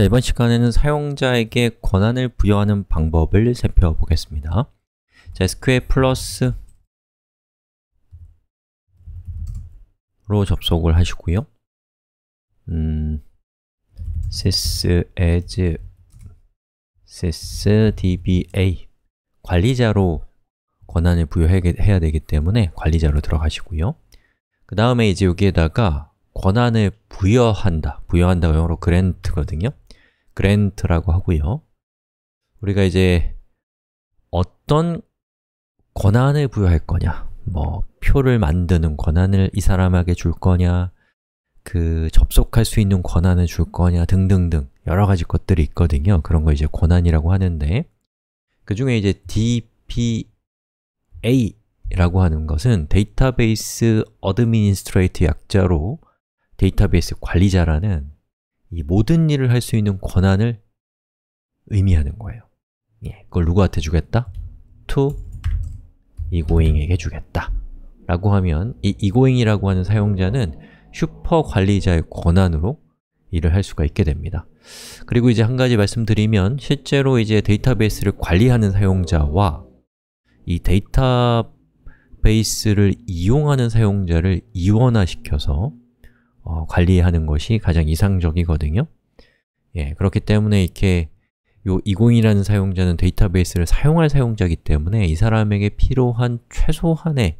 자, 이번 시간에는 사용자에게 권한을 부여하는 방법을 살펴보겠습니다. 자, SQL 플러스 로 접속을 하시고요. 음, sys as sysdba 관리자로 권한을 부여해야 되기 때문에 관리자로 들어가시고요. 그 다음에 이제 여기에다가 권한을 부여한다. 부여한다 영어로 그랜트거든요. grant라고 하고요 우리가 이제 어떤 권한을 부여할 거냐 뭐 표를 만드는 권한을 이 사람에게 줄 거냐 그 접속할 수 있는 권한을 줄 거냐 등등등 여러 가지 것들이 있거든요 그런 걸 이제 권한이라고 하는데 그 중에 이제 DPA라고 하는 것은 데이터베이스 어드미니스트레이트 약자로 데이터베이스 관리자라는 이 모든 일을 할 수 있는 권한을 의미하는 거예요 예, 그걸 누구한테 주겠다? to 이고잉에게 주겠다 라고 하면 이 이고잉이라고 하는 사용자는 슈퍼 관리자의 권한으로 일을 할 수가 있게 됩니다 그리고 이제 한 가지 말씀드리면 실제로 이제 데이터베이스를 관리하는 사용자와 이 데이터베이스를 이용하는 사용자를 이원화시켜서 어, 관리하는 것이 가장 이상적이거든요 예, 그렇기 때문에 이렇게 이 20이라는 사용자는 데이터베이스를 사용할 사용자이기 때문에 이 사람에게 필요한 최소한의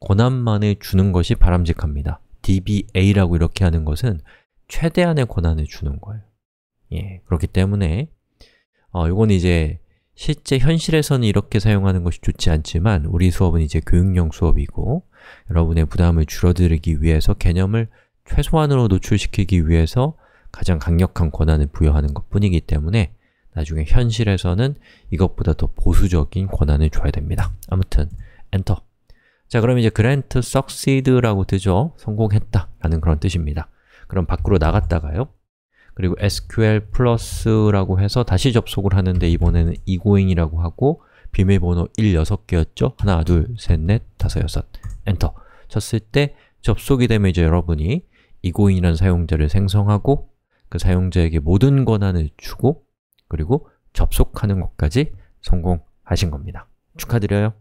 권한만을 주는 것이 바람직합니다 dba라고 이렇게 하는 것은 최대한의 권한을 주는 거예요 예, 그렇기 때문에 어, 이건 이제 실제 현실에서는 이렇게 사용하는 것이 좋지 않지만 우리 수업은 이제 교육용 수업이고 여러분의 부담을 줄어들리기 위해서 개념을 최소한으로 노출시키기 위해서 가장 강력한 권한을 부여하는 것 뿐이기 때문에 나중에 현실에서는 이것보다 더 보수적인 권한을 줘야 됩니다. 아무튼 엔터 자 그럼 이제 grant succeed라고 뜨죠 성공했다 라는 그런 뜻입니다. 그럼 밖으로 나갔다가요 그리고 sql plus라고 해서 다시 접속을 하는데 이번에는 egoing이라고 하고 비밀번호 1, 6개였죠? 하나, 둘, 셋, 넷, 다섯, 여섯 엔터 쳤을 때 접속이 되면 이제 여러분이 이고인이라는 사용자를 생성하고 그 사용자에게 모든 권한을 주고 그리고 접속하는 것까지 성공하신 겁니다. 축하드려요.